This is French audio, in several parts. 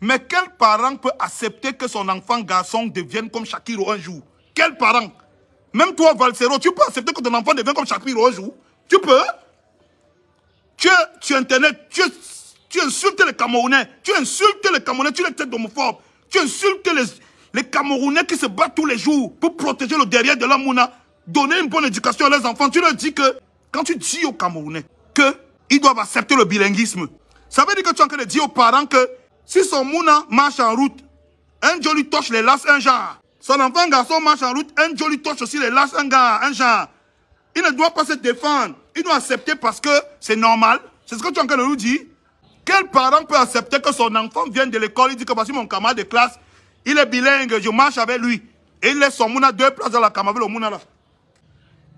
Mais quel parent peut accepter que son enfant garçon devienne comme Shakiro un jour Quel parent Même toi, Valsero, tu peux accepter que ton enfant devienne comme Shakiro un jour Tu peux Tu, tu internet, tu, insultes les Camerounais, tu insultes les Camerounais, tu les têtes homophobes, tu insultes les, les Camerounais qui se battent tous les jours pour protéger le derrière de la Mouna, donner une bonne éducation à leurs enfants. Tu leur dis que, quand tu dis aux Camerounais qu'ils doivent accepter le bilinguisme, ça veut dire que tu es en train de dire aux parents que si son mouna marche en route, un joli toche touche les lasses, un genre. Son enfant garçon marche en route, un joli toche aussi les lasses, un gars, un genre. Il ne doit pas se défendre. Il doit accepter parce que c'est normal. C'est ce que tu as en nous dire. Quel parent peut accepter que son enfant vienne de l'école, il dit que parce mon camarade de classe, il est bilingue, je marche avec lui. Et il laisse son mouna deux places dans la camarade, mouna là.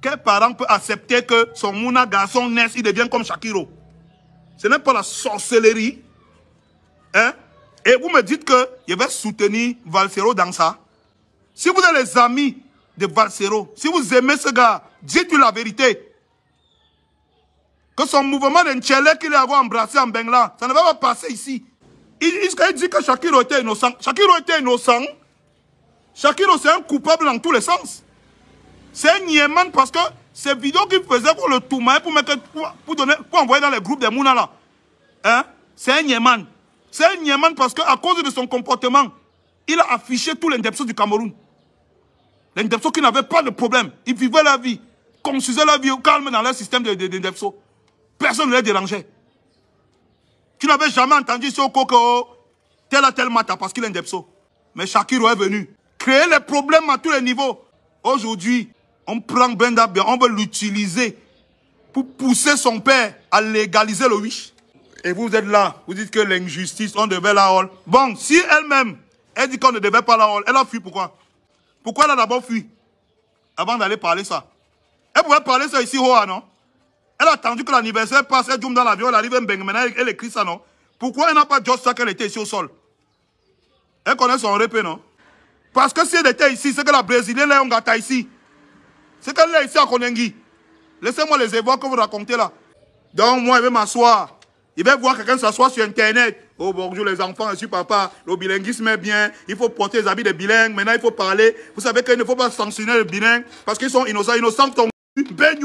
Quel parent peut accepter que son mouna garçon naisse, il devient comme Shakiro Ce n'est pas la sorcellerie. Hein? Et vous me dites que je vais soutenir Valsero dans ça. Si vous êtes les amis de Valsero, si vous aimez ce gars, dites-lui la vérité. Que son mouvement de qu'il a embrassé en Bengla, ça ne va pas passer ici. Il, dit que Shakiro était innocent. Shakiro était innocent. Shakiro, c'est un coupable dans tous les sens. C'est un Yéman parce que ces vidéos qu'il faisait pour le tout pour, pour, pour envoyer dans les groupes des Mouna là, hein, c'est un Yéman. C'est un Niéman parce qu'à cause de son comportement, il a affiché tous les du Cameroun. Les qui n'avaient pas de problème. Ils vivaient la vie, construisaient la vie au calme dans leur système de, Personne ne les dérangeait. Tu n'avais jamais entendu ce coco tel à tel matin parce qu'il est indepso. Mais Shakiro est venu créer les problèmes à tous les niveaux. Aujourd'hui, on prend Benda on veut l'utiliser pour pousser son père à légaliser le wish. Et vous êtes là, vous dites que l'injustice, on devait la haul. Bon, si elle-même, elle dit qu'on ne devait pas la haul, elle a fui pourquoi Pourquoi elle a d'abord fui Avant d'aller parler ça. Elle pouvait parler ça ici, Hoa, non Elle a attendu que l'anniversaire passe, elle jume dans l'avion, elle arrive à elle écrit ça, non Pourquoi elle n'a pas juste ça qu'elle était ici au sol Elle connaît son repas, non Parce que si elle était ici, c'est que la Brésilienne, est on ici. C'est qu'elle est ici à Konengi. Laissez-moi les évoques que vous racontez là. Donc, moi, elle vais m'asseoir. Il va voir quelqu'un s'asseoir sur Internet. Oh bonjour les enfants, je suis papa. Le bilinguisme est bien. Il faut porter les habits des bilingues. Maintenant, il faut parler. Vous savez qu'il ne faut pas sanctionner les bilingues parce qu'ils sont innocents. Innocents, ton ben,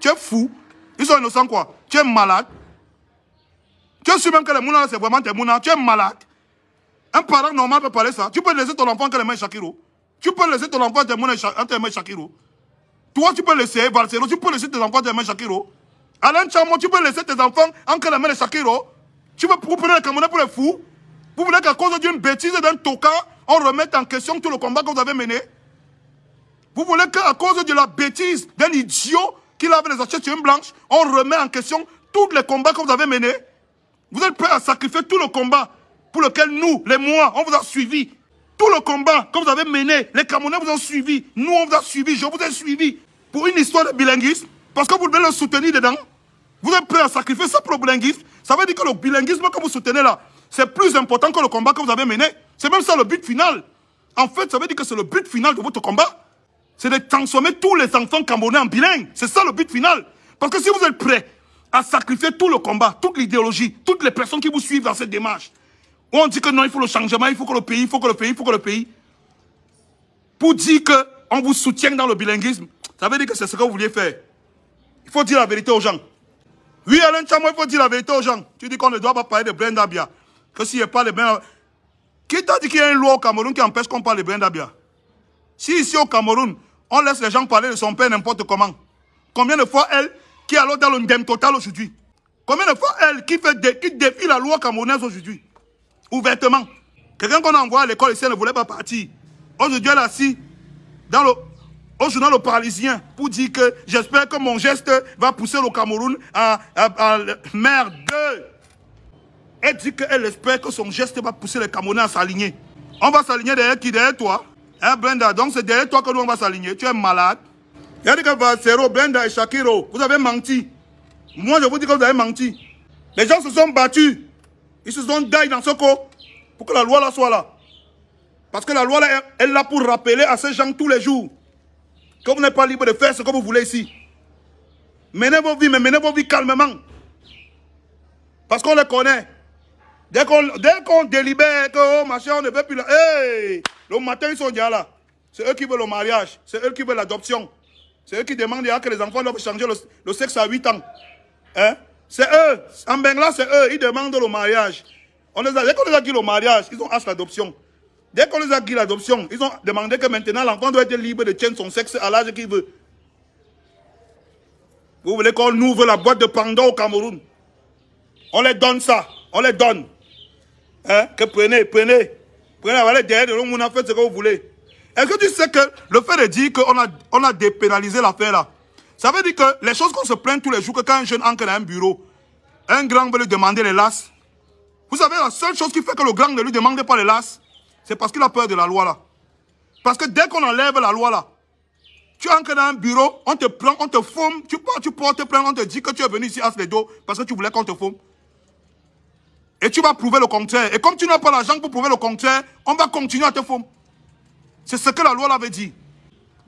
Tu es fou. Ils sont innocents quoi Tu es malade. Tu es sûr même que les mounas, c'est vraiment tes mounas. Tu es malade. Un parent normal peut parler ça. Tu peux laisser ton enfant entre les mains Shakiro. Tu peux laisser ton enfant entre les mains Shakiro. Toi, tu peux laisser Barcelone. Tu peux laisser tes enfants entre les mains Shakiro. Alain Chamon, tu peux laisser tes enfants en la main de Shakiro Tu veux vous prendre les Camerounais pour les fous Vous voulez qu'à cause d'une bêtise d'un tocard, on remette en question tout le combat que vous avez mené Vous voulez qu'à cause de la bêtise d'un idiot qui lave les assiettes sur une blanche, on remet en question tous les combats que vous avez menés Vous êtes prêts à sacrifier tout le combat pour lequel nous, les mois, on vous a suivi tout le combat que vous avez mené, les Camerounais vous ont suivi, nous on vous a suivi, je vous ai suivi pour une histoire de bilinguisme, parce que vous devez le soutenir dedans. Vous êtes prêt à sacrifier ça pour le bilinguisme Ça veut dire que le bilinguisme que vous soutenez là, c'est plus important que le combat que vous avez mené. C'est même ça le but final. En fait, ça veut dire que c'est le but final de votre combat. C'est de transformer tous les enfants camerounais en bilingues. C'est ça le but final. Parce que si vous êtes prêt à sacrifier tout le combat, toute l'idéologie, toutes les personnes qui vous suivent dans cette démarche, où on dit que non, il faut le changement, il faut que le pays, il faut que le pays, il faut que le pays, pour dire qu'on vous soutient dans le bilinguisme, ça veut dire que c'est ce que vous vouliez faire. Il faut dire la vérité aux gens. Oui, Alain Chamois, il faut dire la vérité aux gens. Tu dis qu'on ne doit pas parler de Bia. Que s'il n'y a pas de Brendabia. Qui t'a dit qu'il y a une loi au Cameroun qui empêche qu'on parle de Bia Si ici au Cameroun, on laisse les gens parler de son père n'importe comment. Combien de fois elle, qui est dans le game total aujourd'hui Combien de fois elle, qui, fait qui défie la loi camerounaise aujourd'hui Ouvertement. Quelqu'un qu'on a envoyé à l'école ici, elle ne voulait pas partir. Aujourd'hui, elle est assise dans le au journal Le Parisien pour dire que j'espère que mon geste va pousser le Cameroun à, à, merde. Elle dit qu'elle espère que son geste va pousser les Camerounais à s'aligner. On va s'aligner derrière qui Derrière toi. Hein, Brenda Donc c'est derrière toi que nous on va s'aligner. Tu es malade. Il a dit que Brenda et Shakiro, vous avez menti. Moi je vous dis que vous avez menti. Les gens se sont battus. Ils se sont daillés dans ce corps pour que la loi là soit là. Parce que la loi là, elle est là pour rappeler à ces gens tous les jours que vous n'êtes pas libre de faire ce que vous voulez ici. Menez vos vies, mais menez vos vies calmement. Parce qu'on les connaît. Dès qu'on délibère que, oh, machin, on ne veut plus là. le matin, ils sont déjà là. C'est eux qui veulent le mariage. C'est eux qui veulent l'adoption. C'est eux qui demandent que les enfants doivent changer le, sexe à 8 ans. Hein? C'est eux. En Bengla, c'est eux. Ils demandent le mariage. On les a, dès qu'on les a dit le mariage, ils ont hâte l'adoption. Dès qu'on les a dit l'adoption, ils ont demandé que maintenant l'enfant doit être libre de tenir son sexe à l'âge qu'il veut. Vous voulez qu'on ouvre la boîte de Pandore au Cameroun On les donne ça, on les donne. Hein? Que prenez, prenez. Prenez, allez derrière de on a fait ce que vous voulez. Est-ce que tu sais que le fait de dire qu'on a, on a dépénalisé l'affaire là, ça veut dire que les choses qu'on se plaint tous les jours, que quand un jeune entre dans un bureau, un grand veut lui demander les lasses. Vous savez, la seule chose qui fait que le grand ne lui demande pas les lasses, c'est parce qu'il a peur de la loi là. Parce que dès qu'on enlève la loi là, tu entres dans un bureau, on te prend, on te faume, tu portes, tu portes, te on te dit que tu es venu ici à ce dos parce que tu voulais qu'on te faume. Et tu vas prouver le contraire. Et comme tu n'as pas l'argent pour prouver le contraire, on va continuer à te fumer. C'est ce que la loi l'avait dit.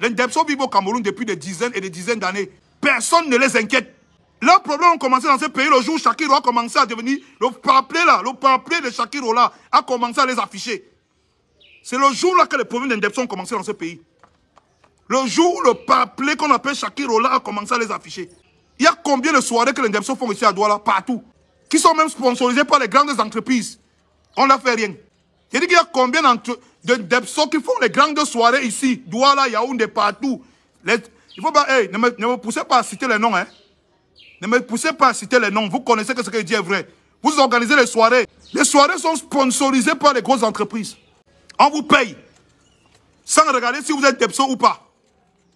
Les Ndepso vivent au Cameroun depuis des dizaines et des dizaines d'années. Personne ne les inquiète. Leurs problème ont commencé dans ce pays le jour où Shakiro a commencé à devenir le parplé là, le de Shakiro là, a commencé à les afficher. C'est le jour-là que les problèmes d'indépendance ont commencé dans ce pays. Le jour où le papelet qu'on appelle Shakirola a commencé à les afficher. Il y a combien de soirées que les indépendants font ici à Douala, partout, qui sont même sponsorisées par les grandes entreprises. On n'a fait rien. Il y a combien d'indépendants qui font les grandes soirées ici, Douala, Yaoundé, partout. ne, me, poussez pas à citer les noms, hein. Ne me poussez pas à citer les noms. Vous connaissez que ce que je dis est vrai. Vous organisez les soirées. Les soirées sont sponsorisées par les grosses entreprises. On vous paye. Sans regarder si vous êtes DEPSO ou pas.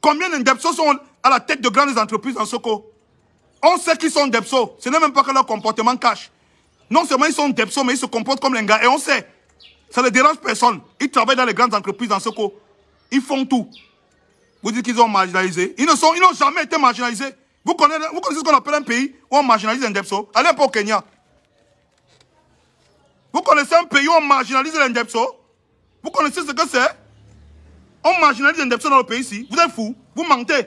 Combien de sont à la tête de grandes entreprises en Soko On sait qu'ils sont DEPSO. Ce n'est même pas que leur comportement cache. Non seulement ils sont DEPSO, mais ils se comportent comme les gars. Et on sait. Ça ne dérange personne. Ils travaillent dans les grandes entreprises en Soko. Ils font tout. Vous dites qu'ils ont marginalisé. Ils n'ont jamais été marginalisés. Vous connaissez, ce qu'on appelle un pays où on marginalise un DEPSO Allez peu au Kenya. Vous connaissez un pays où on marginalise l'Indepso vous connaissez ce que c'est On marginalise l'indemnisation dans le pays ici. Vous êtes fous. Vous mentez.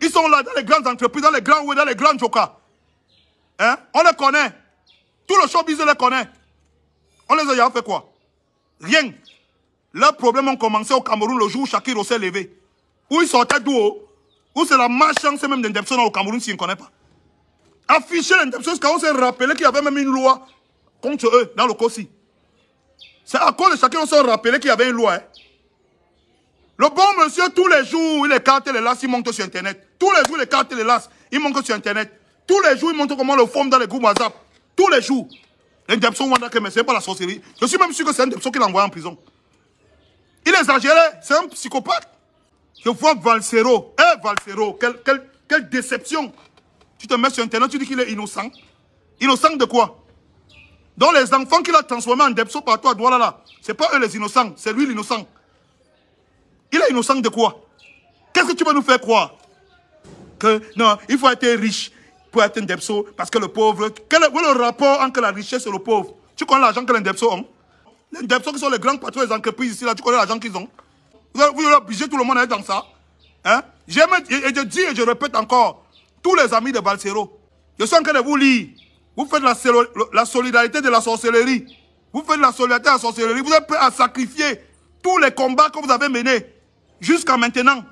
Ils sont là dans les grandes entreprises, dans les grands ou dans les grands jokers. Hein? On les connaît. Tout le showbiz les connaît. On les a fait quoi Rien. Leurs problèmes ont commencé au Cameroun le jour où Shakiro s'est levé. Où ils sortaient d'où oh? Où c'est la malchance même personnes au Cameroun s'ils ne connaissent pas. Afficher l'indemnisation, quand on s'est rappelé qu'il y avait même une loi contre eux dans le COSI. C'est à cause de chacun, qu'on se rappelé qu'il y avait une loi. Hein. Le bon monsieur, tous les jours, il écarte les lasses, il monte sur Internet. Tous les jours, il écarte les lasses, il monte sur Internet. Tous les jours, il montre comment le forme dans les groupes WhatsApp. Tous les jours. L'indepson Wanda mais ce n'est pas la sorcellerie. Je suis même sûr que c'est un Depson qui l'a envoyé en prison. Il est exagéré, c'est un psychopathe. Je vois Valsero. Eh, Valcero, Valsero, quelle, quelle, quelle déception. Tu te mets sur Internet, tu dis qu'il est innocent. Innocent de quoi donc les enfants qu'il a transformés en Depso par toi, Douala là, c'est pas eux les innocents, c'est lui l'innocent. Il est innocent de quoi Qu'est-ce que tu peux nous faire croire Que non, il faut être riche pour être un Depso parce que le pauvre... Quel est, le rapport entre la richesse et le pauvre Tu connais l'argent que les Depso ont Les Depso qui sont les grands patrons des entreprises ici là, tu connais l'argent qu'ils ont Vous allez obliger tout le monde à être dans ça hein? Et je dis et je répète encore, tous les amis de Balsero, je suis en train de vous lire vous faites la, solidarité de la sorcellerie. Vous faites la solidarité de la sorcellerie. Vous êtes prêts à sacrifier tous les combats que vous avez menés jusqu'à maintenant.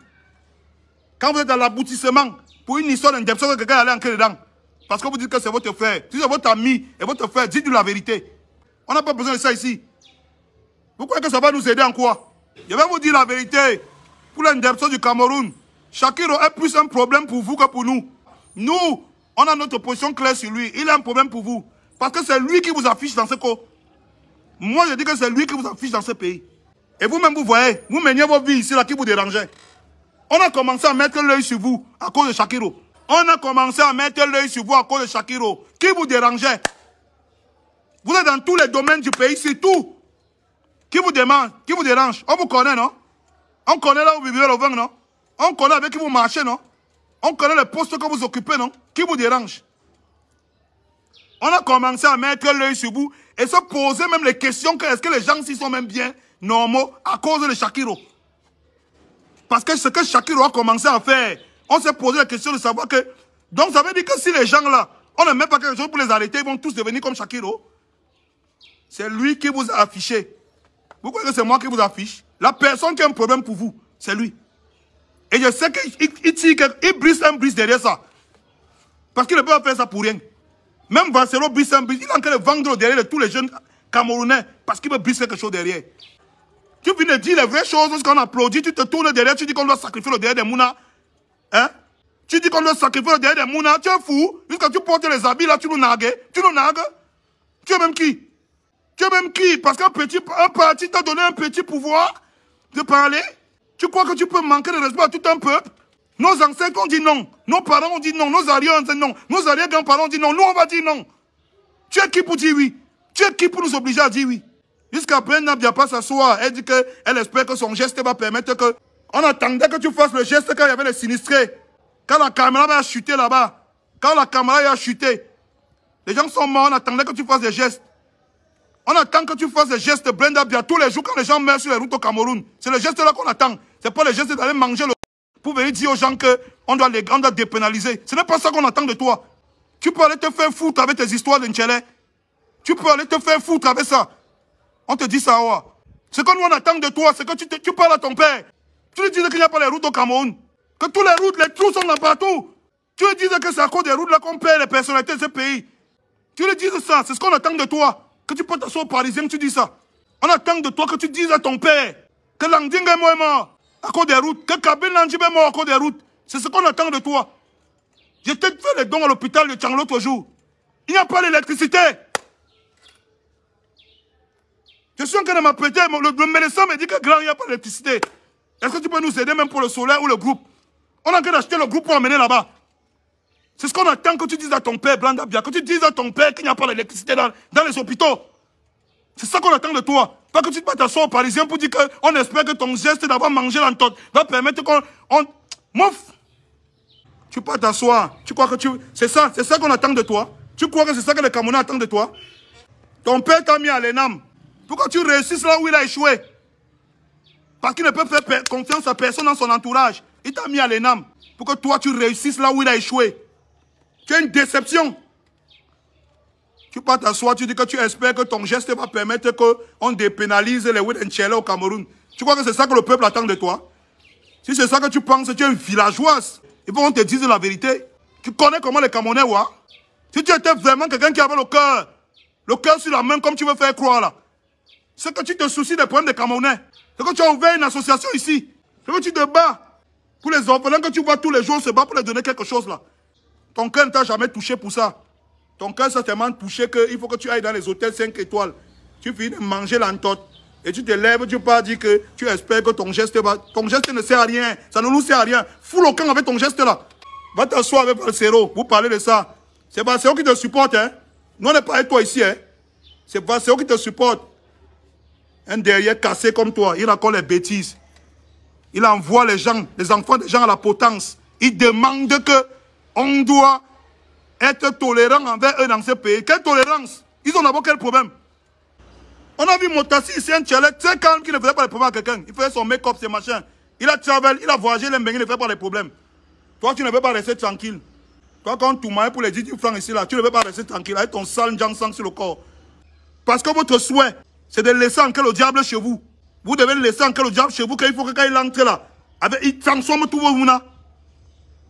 Quand vous êtes dans l'aboutissement pour une histoire d'indépendance, que quelqu'un allait allé dedans. Parce que vous dites que c'est votre frère. Si c'est votre ami et votre frère, dites-lui la vérité. On n'a pas besoin de ça ici. Vous croyez que ça va nous aider en quoi Je vais vous dire la vérité. Pour l'indépendance du Cameroun, Chacun est plus un problème pour vous que pour nous. Nous, on a notre position claire sur lui. Il a un problème pour vous. Parce que c'est lui qui vous affiche dans ce co. Moi, je dis que c'est lui qui vous affiche dans ce pays. Et vous-même, vous voyez, vous meniez vos vies ici, là, qui vous dérangeait. On a commencé à mettre l'œil sur vous à cause de Shakiro. On a commencé à mettre l'œil sur vous à cause de Shakiro. Qui vous dérangeait Vous êtes dans tous les domaines du pays, c'est tout. Qui vous demande Qui vous dérange On vous connaît, non On connaît là où vous vivez le vin, non On connaît avec qui vous marchez, non on connaît le poste que vous occupez, non Qui vous dérange On a commencé à mettre l'œil sur vous et se poser même les questions que est-ce que les gens s'y sont même bien normaux à cause de Shakiro Parce que ce que Shakiro a commencé à faire, on s'est posé la question de savoir que... Donc ça veut dire que si les gens là, on ne met pas quelque chose pour les arrêter, ils vont tous devenir comme Shakiro. C'est lui qui vous a affiché. Vous croyez que c'est moi qui vous affiche La personne qui a un problème pour vous, c'est lui. Et je sais qu'il tire, il brise un brise derrière ça. Parce qu'il ne peut pas faire ça pour rien. Même Vassero brise un brise. Il est en train de vendre derrière tous les jeunes Camerounais parce qu'il veut briser quelque chose derrière. Tu viens de dire les vraies choses on applaudit, tu te tournes derrière, tu dis qu'on doit sacrifier le derrière des Mouna. Hein? Tu dis qu'on doit sacrifier le derrière des Mouna. Tu es fou. Jusqu'à tu portes les habits là, tu nous nagues. Tu nous nagues. Tu es même qui Tu es même qui Parce qu'un petit, un parti t'a donné un petit pouvoir de parler. Tu crois que tu peux manquer de respect à tout un peuple Nos ancêtres ont dit non. Nos parents ont dit non. Nos arrières ont dit non. Nos arrière-grands-parents ont dit non. Nous, on va dire non. Tu es qui pour dire oui Tu es qui pour nous obliger à dire oui Jusqu'à Brenda Brenda pas s'asseoir. Elle dit qu'elle espère que son geste va permettre que... On attendait que tu fasses le geste quand il y avait les sinistrés. Quand la caméra va chuter là-bas. Quand la caméra a chuté. Les gens sont morts. On attendait que tu fasses des gestes. On attend que tu fasses des gestes Brenda Bia tous les jours quand les gens meurent sur les routes au Cameroun. C'est le geste là qu'on attend. C'est pas le geste d'aller manger le pour venir dire aux gens qu'on doit, les, grandes à dépénaliser. Ce n'est pas ça qu'on attend de toi. Tu peux aller te faire foutre avec tes histoires d'Inchele. Tu peux aller te faire foutre avec ça. On te dit ça, Ce qu'on attend de toi, c'est que tu, parles à ton père. Tu lui dises qu'il n'y a pas les routes au Cameroun. Que toutes les routes, les trous sont là partout. Tu lui dises que c'est à cause des routes là qu'on perd les personnalités de ce pays. Tu lui dises ça, c'est ce qu'on attend de toi. Que tu peux t'asseoir au Parisien, tu dis ça. On attend de toi que tu dises à ton père que Langding est mort à cause des routes. Que Kabila est mort à cause des routes. C'est ce qu'on attend de toi. Je t'ai fait les dons à l'hôpital de Tchang l'autre jour. Il n'y a pas d'électricité. Je suis en train de m'apprêter. Le, médecin me dit que grand, il n'y a pas d'électricité. Est-ce que tu peux nous aider même pour le soleil ou le groupe On a en train d'acheter le groupe pour amener là-bas. C'est ce qu'on attend que tu dises à ton père, Blandabia, que tu dises à ton père qu'il n'y a pas d'électricité dans les hôpitaux. C'est ça qu'on attend de toi. Pas que tu te battes à aux Parisiens pour dire qu'on espère que ton geste d'avoir mangé l'entote va permettre qu'on... Mouf Tu peux t'asseoir. Tu crois que tu... C'est ça, c'est ça qu'on attend de toi. Tu crois que c'est ça que les Camerounais attend de toi Ton père t'a mis à l'éname. Pourquoi tu réussisses là où il a échoué Parce qu'il ne peut faire confiance à personne dans son entourage. Il t'a mis à l'enam Pour que toi, tu réussisses là où il a échoué. Tu es une déception. Tu pars t'asseoir, tu dis que tu espères que ton geste va permettre qu'on dépénalise les Wedenchela au Cameroun. Tu crois que c'est ça que le peuple attend de toi Si c'est ça que tu penses, tu es une villageoise. Il faut qu'on te dise la vérité. Tu connais comment les Camerounais, voient Si tu étais vraiment quelqu'un qui avait le cœur, le cœur sur la main comme tu veux faire croire là, c'est que tu te soucies des problèmes des Camerounais. C'est que tu as ouvert une association ici. C'est que tu te bats pour les orphelins que tu vois tous les jours se battre pour leur donner quelque chose là. Ton cœur ne t'a jamais touché pour ça. Ton cœur s'est tellement touché qu'il faut que tu ailles dans les hôtels 5 étoiles. Tu viens de manger l'entote. Et tu te lèves, tu pars dire que tu espères que ton geste va... Ton geste ne sert à rien. Ça ne nous sert à rien. Fous le camp avec ton geste là. Va t'asseoir avec Valcero. Vous parlez de ça. C'est Valcero qui te supporte. Hein? Nous, on n'est pas avec toi ici. Hein? C'est Valcero qui te supporte. Un derrière cassé comme toi. Il raconte les bêtises. Il envoie les gens, les enfants des gens à la potence. Il demande que on doit être tolérant envers eux dans ce pays. Quelle tolérance Ils ont d'abord quel problème On a vu Motassi, c'est un chalet très calme qui ne faisait pas de problème à quelqu'un. Il faisait son make-up, ses machins. Il a travaillé, il a voyagé, il, il ne faisait pas de problème. Toi, tu ne peux pas rester tranquille. Toi, quand tu m'as pour les 10 francs ici, là, tu ne peux pas rester tranquille avec ton sale jansang sang sur le corps. Parce que votre souhait, c'est de laisser encore le diable chez vous. Vous devez laisser encore le diable chez vous, qu'il faut que quand il entre là, avec, il transforme tous vos mounas.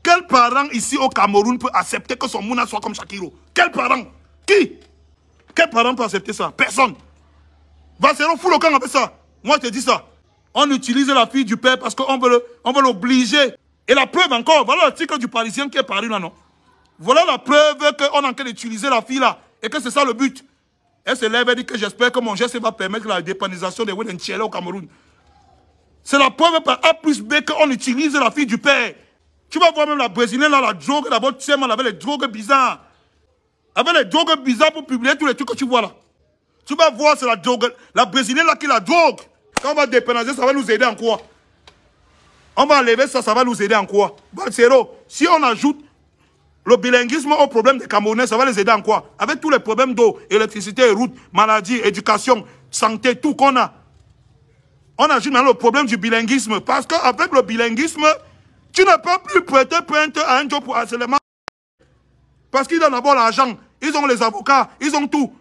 Quel parent ici au Cameroun peut accepter que son Mouna soit comme Shakiro Quel parent Qui Quel parent peut accepter ça Personne. Vassero fou le camp avec ça. Moi, je te dis ça. On utilise la fille du père parce qu'on veut l'obliger. Et la preuve encore, voilà l'article du Parisien qui est paru là, non Voilà la preuve qu'on est en train d'utiliser la fille là. Et que c'est ça le but. Elle se lève et dit que j'espère que mon geste va permettre la dépanisation des Wendenchele au Cameroun. C'est la preuve par A plus B qu'on utilise la fille du père. Tu vas voir même la Brésilienne, là, la drogue, d'abord, tu sais, elle avait les drogues bizarres. Avec les drogues bizarres pour publier tous les trucs que tu vois là. Tu vas voir, c'est la drogue. La Brésilienne, là, qui la drogue. Quand on va dépénaliser, ça va nous aider en quoi On va enlever ça, ça va nous aider en quoi Balcero, si on ajoute le bilinguisme au problème des Camerounais, ça va les aider en quoi Avec tous les problèmes d'eau, électricité, route, maladie, éducation, santé, tout qu'on a. On ajoute maintenant le problème du bilinguisme. Parce qu'avec le bilinguisme, tu ne peux plus prêter plainte à un job pour harcèlement. Parce qu'ils ont d'abord l'argent, ils ont les avocats, ils ont tout.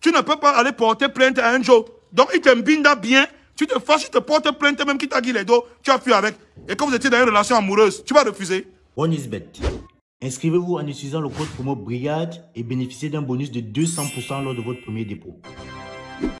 Tu ne peux pas aller porter plainte à un job. Donc il binda bien, tu te fâches, tu te portes plainte, même qui t'a dit les dos, tu as fui avec. Et quand vous étiez dans une relation amoureuse, tu vas refuser. Inscrivez-vous en utilisant le code promo BRIGADE et bénéficiez d'un bonus de 200% lors de votre premier dépôt.